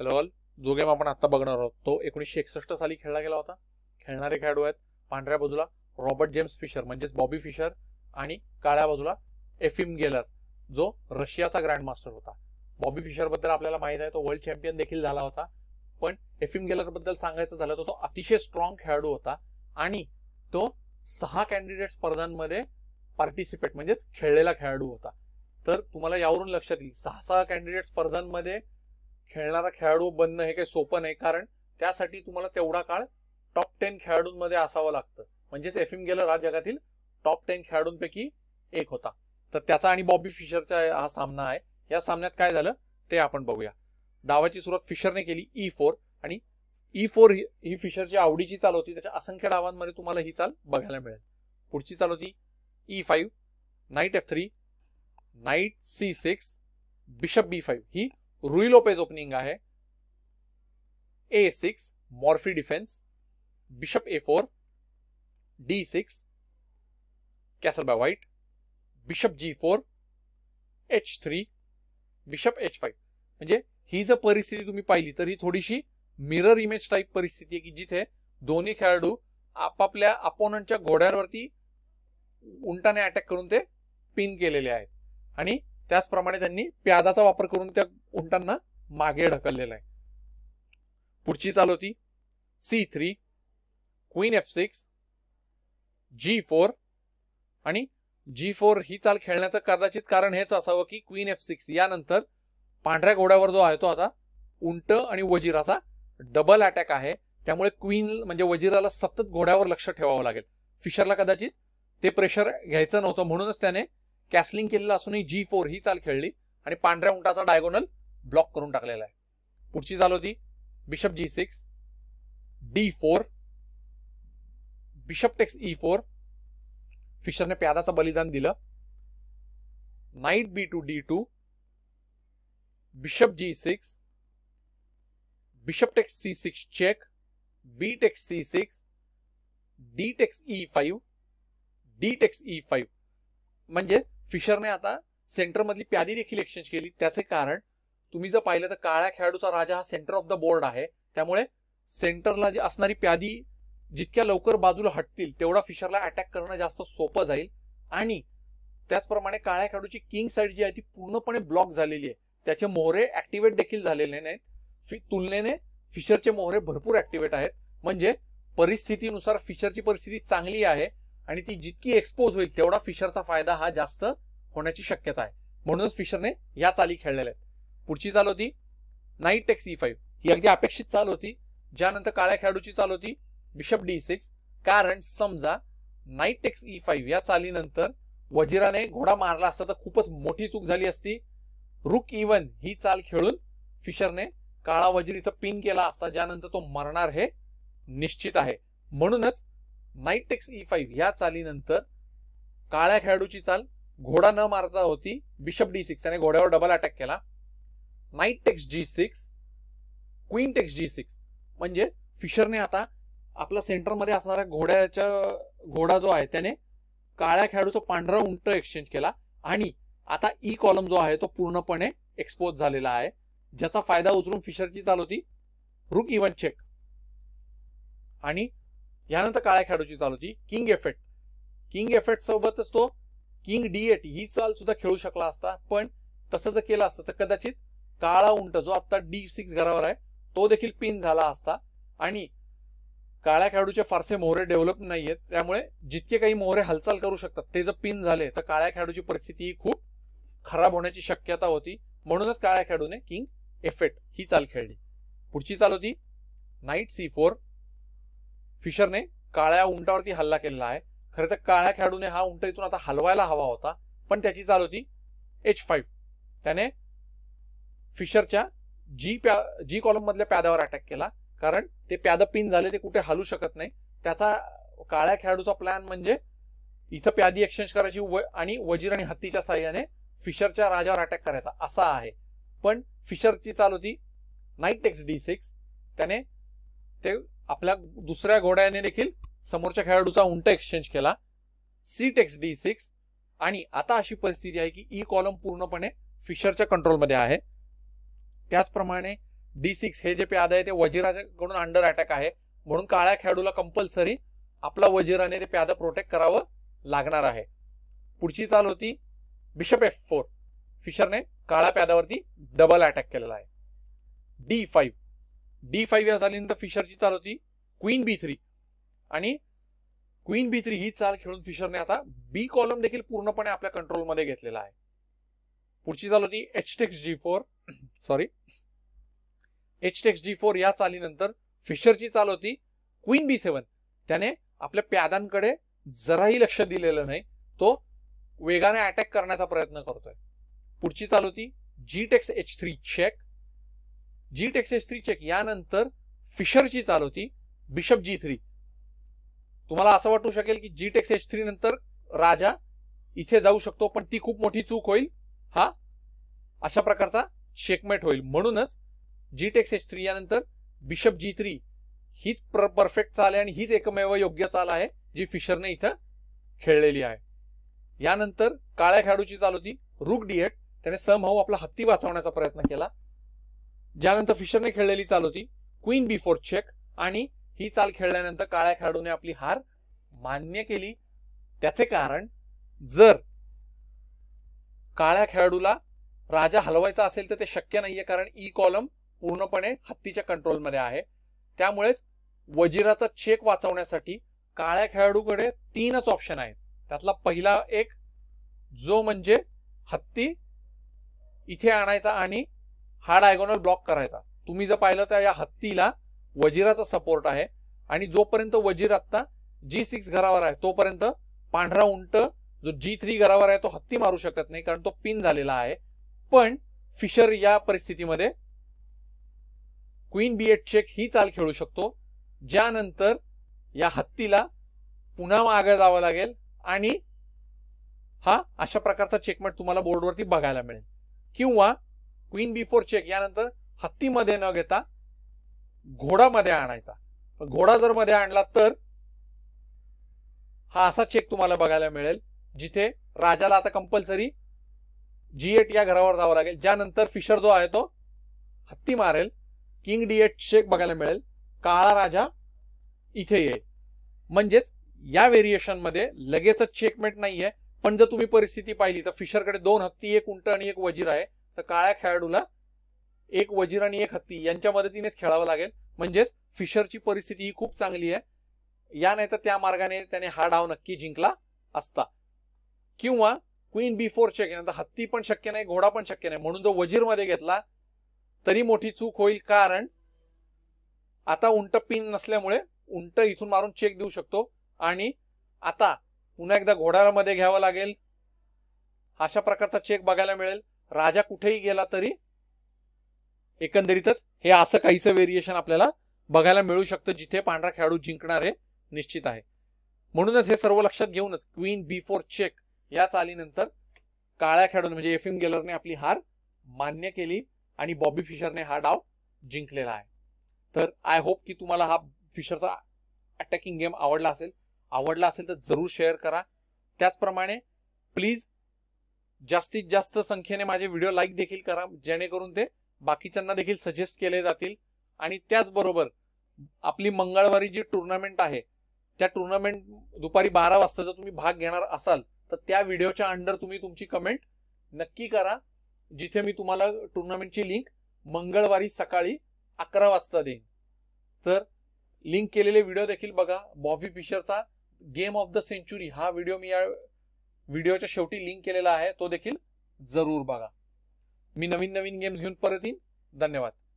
hello all जो game आपण आता बघणार आहोत तो एकोणीसशे एकसष्ट साली खेळला गेला होता खेळणारे खेळाडू आहेत पांढऱ्या बाजूला रॉबर्ट जेम्स फिशर म्हणजेच बॉबी फिशर आणि काळ्या बाजूला एफिम गेलर जो रशियाचा ग्रँड मास्टर होता बॉबी फिशर बद्दल आपल्याला माहित आहे तो वर्ल्ड चॅम्पियन देखील झाला होता पण एफिम गेलर बद्दल सांगायचं झालं तर तो अतिशय स्ट्रॉंग खेळाडू होता आणि तो सहा कॅन्डिडेट स्पर्धांमध्ये पार्टिसिपेट म्हणजेच खेळलेला खेळाडू होता तर तुम्हाला यावरून लक्षात येईल सहा सहा कॅन्डिडेट स्पर्धांमध्ये खेळणारा खेळाडू बनणं हे काही सोपं नाही कारण त्यासाठी तुम्हाला तेवढा काळ टॉप टेन खेळाडूंमध्ये असावं लागतं म्हणजेच एफ एम गेलर हा जगातील टॉप टेन खेळाडूंपैकी एक होता तर त्याचा आणि बॉबी फिशरचा हा सामना आहे या सामन्यात काय झालं ते आपण बघूया डावाची सुरुवात फिशरने केली ई e फोर आणि ई e फोर ही फिशरची आवडीची चाल होती त्याच्या असंख्य डावांमध्ये तुम्हाला ही चाल बघायला मिळेल पुढची चाल होती E five knight F three knight C six bishop B five ही रुई लोपेज ओपनिंग आहे A six Morphy defence bishop A four D six castle by white bishop G four H three bishop H five म्हणजे ही जर परिस्थिती तुम्ही पाहिली तर ही थोडीशी मिरर इमेज टाईप परिस्थिती आहे की जिथे दोन्ही खेळाडू आपापल्या अपोनंटच्या घोड्यांवरती उंटाने अटॅक करून ते पिन केलेले आहेत आणि त्याचप्रमाणे त्यांनी प्यादाचा वापर करून त्या उंटांना मागे ढकललेलं आहे पुढची चाल होती C three queen F six G four आणि जी फोर ही चाल खेळण्याचं कदाचित कारण हेच असावं की क्वीन एफ सिक्स यानंतर पांढऱ्या घोड्यावर जो आहे तो आता उंट आणि वजीर असा डबल अटॅक आहे त्यामुळे क्वीन म्हणजे वजीराला सतत घोड्यावर लक्ष ठेवावं लागेल फिशरला कदाचित ते प्रेशर घ्यायचं नव्हतं म्हणूनच त्याने कॅसलिंग केलेलं असूनही जी फोर ही चाल खेळली आणि पांढऱ्या उंटाचा डायगोनल ब्लॉक करून टाकलेला आहे पुढची चाल होती bishop G six D four bishop takes E four फिशरने प्यादाचं बलिदान दिलं knight B two D two bishop G six bishop takes C six check B takes C six D takes E five D takes E five म्हणजे फिशरने आता सेंटरमधली प्यादी देखील exchange केली त्याचे कारण तुम्ही जर पाहिलं तर काळ्या खेळाडूचा राजा हा सेंटर ऑफ द बोर्ड आहे त्यामुळे सेंटरला जी असणारी प्यादी जितक्या लवकर बाजूला हटतील तेवढा फिशरला अटॅक करणं जास्त सोपं जाईल आणि त्याचप्रमाणे काळ्या खेळाडूची किंग साईड जी आहे ती पूर्णपणे ब्लॉक झालेली आहे त्याचे मोहरे ऍक्टिव्हेट देखील झालेले नाहीत तुलनेने फिशरचे मोहरे भरपूर ऍक्टिव्हेट आहेत म्हणजे परिस्थितीनुसार फिशरची परिस्थिती चांगली आहे आणि ती जितकी एक्सपोज होईल तेवढा फिशरचा फायदा हा जास्त होण्याची शक्यता आहे म्हणूनच फिशरने या चाली खेळलेल्या आहेत पुढची चाल होती नाईट टेक्स ई फाईव्ह ही अगदी अपेक्षित चाल होती ज्यानंतर काळ्या खेळाडूची चाल होती बिशप डी सिक्स कारण समजा नाईट टेक्स ई फाईव्ह या चालीनंतर वजिराने घोडा मारला असता तर खूपच मोठी चूक झाली असती रुक इवन ही चाल खेळून फिशरने काळा वजीर इथं पिन केला असता ज्यानंतर तो मरणार हे निश्चित आहे म्हणूनच नाईट टेक्स ई फाईव्ह या चालीनंतर काळ्या खेळाडूची चाल घोडा न मारता होती बिशप डी सिक्स त्याने घोड्यावर डबल अटॅक केला knight takes G six queen takes G six म्हणजे फिशरने आता आपला सेंटरमध्ये असणाऱ्या घोड्याच्या घोडा जो आहे त्याने काळ्या खेळाडूचा पांढरा उंट एक्सचेंज केला आणि आता ई e कॉलम जो आहे तो पूर्णपणे एक्सपोज झालेला आहे ज्याचा फायदा उचलून फिशरची चाल होती रुक इव्हन चेक आणि यानंतर काळ्या खेळाडूची चाल होती किंग एफेक्ट किंग एफेक्ट सोबतच तो किंग डी एट ही चाल सुद्धा खेळू शकला असता पण तसं जर केलं असतं तर कदाचित काळा उंट जो आता डी सिक्स घरावर आहे तो देखील पिन झाला असता आणि काळ्या खेळाडूचे फारसे मोहरे डेव्हलप नाहीयेत त्यामुळे जितके काही मोहरे हालचाल करू शकतात ते जर पिन झाले तर काळ्या खेळाडूची परिस्थिती खूप खराब होण्याची शक्यता होती म्हणूनच काळ्या खेळाडूने किंग एफेट ही चाल खेळली पुढची चाल होती नाईट सी फोर फिशरने काळ्या उंटावरती हल्ला केलेला आहे खरं तर काळ्या खेळाडूने हा उंट इथून आता हलवायला हवा होता पण त्याची चाल होती एच फाईव्ह त्याने फिशरच्या जी प्या जी मधल्या प्यादावर अटॅक केला कारण ते प्याद पिन झाले ते कुठे हलू शकत नाही त्याचा काळ्या खेळाडूचा प्लॅन म्हणजे इथं प्यादी एक्सचेंज करायची व आणि वजीर आणि हत्तीच्या साह्याने फिशरच्या राजावर अटॅक करायचा असा आहे पण फिशरची चाल होती नाईट टेक्स डी सिक्स त्याने ते आपल्या दुसऱ्या घोड्याने देखील समोरच्या खेळाडूचा उंट एक्सचेंज केला सी टेक्स डी सिक्स आणि आता अशी परिस्थिती आहे की ई कॉलम पूर्णपणे फिशरच्या कंट्रोलमध्ये आहे त्याचप्रमाणे डी सिक्स हे जे प्याद आहे ते वजिराकडून अंडर अटॅक आहे म्हणून काळ्या खेळाडूला कंपल्सरी आपला वजीराने ते प्यादा प्रोटेक्ट करावं लागणार आहे पुढची चाल होती बिशप एफ फोर फिशरने काळ्या प्यादावरती डबल अटॅक केलेला आहे डी फाईव्ह डी फाईव्ह या नंतर फिशरची चाल होती क्वीन बी थ्री आणि क्वीन बी थ्री ही चाल खेळून फिशरने आता बी कॉलम देखील पूर्णपणे आपल्या कंट्रोलमध्ये घेतलेला आहे पुढची चालू होती takes G four sorry H takes G four या चालीनंतर फिशरची चाल होती क्वीन बी सेवन त्याने आपल्या प्यादांकडे जराही लक्ष दिलेलं नाही तो वेगाने अटॅक करण्याचा प्रयत्न करतोय पुढची चाल होती G takes H three check G takes H three check यानंतर फिशरची चाल होती बिशप जी थ्री तुम्हाला असं वाटू शकेल की जी टेक्स एच थ्री नंतर राजा इथे जाऊ शकतो पण ती खूप मोठी चूक होईल हा अशा प्रकारचा शेकमेट होईल म्हणूनच जी टेक्स एच थ्री यानंतर बिशप जी थ्री हीच परफेक्ट चाल आहे आणि हीच एकमेव योग्य चाल आहे जी फिशरने इथं खेळलेली आहे यानंतर काळ्या खेळाडूची चाल होती रुक एट त्याने सम हाऊ आपला हत्ती वाचवण्याचा प्रयत्न केला ज्यानंतर फिशरने खेळलेली चाल होती क्वीन बी फोर चेक आणि ही चाल खेळल्यानंतर काळ्या खेळाडूने आपली हार मान्य केली त्याचे कारण जर काळ्या खेळाडूला राजा हलवायचा असेल तर ते शक्य नाहीये कारण ई e कॉलम पूर्णपणे हत्तीच्या कंट्रोलमध्ये आहे त्यामुळेच वजिराचा चेक वाचवण्यासाठी काळ्या खेळाडूकडे तीनच ऑप्शन आहेत त्यातला पहिला एक जो म्हणजे हत्ती इथे आणायचा आणि हा डायगोनल ब्लॉक करायचा तुम्ही जर पाहिलं तर या हत्तीला वजिराचा सपोर्ट आहे आणि जोपर्यंत वजीर आत्ता जी सिक्स घरावर आहे तोपर्यंत पांढरा उंट जो जी थ्री गरावर आहे तो हत्ती मारू शकत नाही कारण तो पिन झालेला आहे पण फिशर या परिस्थितीमध्ये क्वीन बी एट चेक ही चाल खेळू शकतो ज्यानंतर या हत्तीला पुन्हा मागे जावं लागेल आणि हा अशा प्रकारचा चेकमेट तुम्हाला बोर्डवरती बघायला मिळेल किंवा क्वीन बी फोर चेक यानंतर हत्तीमध्ये न घेता घोडामध्ये आणायचा घोडा जर मध्ये आणला तर हा असा चेक तुम्हाला बघायला मिळेल जिथे राजाला आता कंपल्सरी जीएट या घरावर जावं लागेल ज्यानंतर फिशर जो आहे तो हत्ती मारेल किंग डिएट शेख बघायला मिळेल काळा राजा इथे येईल म्हणजेच या व्हेरिएशनमध्ये लगेचच चेकमेंट नाहीये पण जर तुम्ही परिस्थिती पाहिली तर फिशरकडे दोन हत्ती एक उंट आणि एक वजीर आहे तर काळ्या खेळाडूला एक वजीर आणि एक हत्ती यांच्या मदतीनेच खेळावं लागेल म्हणजेच फिशरची परिस्थिती ही खूप चांगली आहे या नाही तर त्या मार्गाने त्याने हा डाव नक्की जिंकला असता किंवा क्वीन बी फोर चेक आता हत्ती पण शक्य नाही घोडा पण शक्य नाही म्हणून जो मध्ये घेतला तरी मोठी चूक होईल कारण आता उंट पिन नसल्यामुळे उंट इथून मारून चेक देऊ शकतो आणि आता पुन्हा एकदा घोड्यामध्ये घ्यावं लागेल अशा प्रकारचा चेक बघायला मिळेल राजा कुठेही गेला तरी एकंदरीतच हे असं काहीचं व्हेरिएशन आपल्याला बघायला मिळू शकतं जिथे पांढरा खेळाडू जिंकणार आहे निश्चित आहे म्हणूनच हे सर्व लक्षात घेऊनच क्वीन बी फोर चेक या चालीनंतर काळ्या खेळाडून म्हणजे एफ एम गेलरने आपली हार मान्य केली आणि बॉबी फिशरने हा डाव जिंकलेला आहे तर आय होप की तुम्हाला हा फिशरचा अटॅकिंग गेम आवडला असेल आवडला असेल तर जरूर शेअर करा त्याचप्रमाणे प्लीज जास्तीत जास्त संख्येने माझे व्हिडिओ लाईक देखील करा जेणेकरून ते बाकीच्यांना देखील सजेस्ट केले जातील आणि त्याचबरोबर आपली मंगळवारी जी टुर्नामेंट आहे त्या टुर्नामेंट दुपारी बारा वाजता जर तुम्ही भाग घेणार असाल तर त्या व्हिडिओच्या अंडर तुम्ही तुमची कमेंट नक्की करा जिथे मी तुम्हाला टुर्नामेंटची लिंक मंगळवारी सकाळी अकरा वाजता देईन तर लिंक केलेले व्हिडिओ देखील बघा बॉबी फिशरचा गेम ऑफ द सेंचुरी हा व्हिडिओ मी या व्हिडिओच्या शेवटी लिंक केलेला आहे तो देखील जरूर बघा मी नवीन नवीन गेम्स घेऊन परत येईन धन्यवाद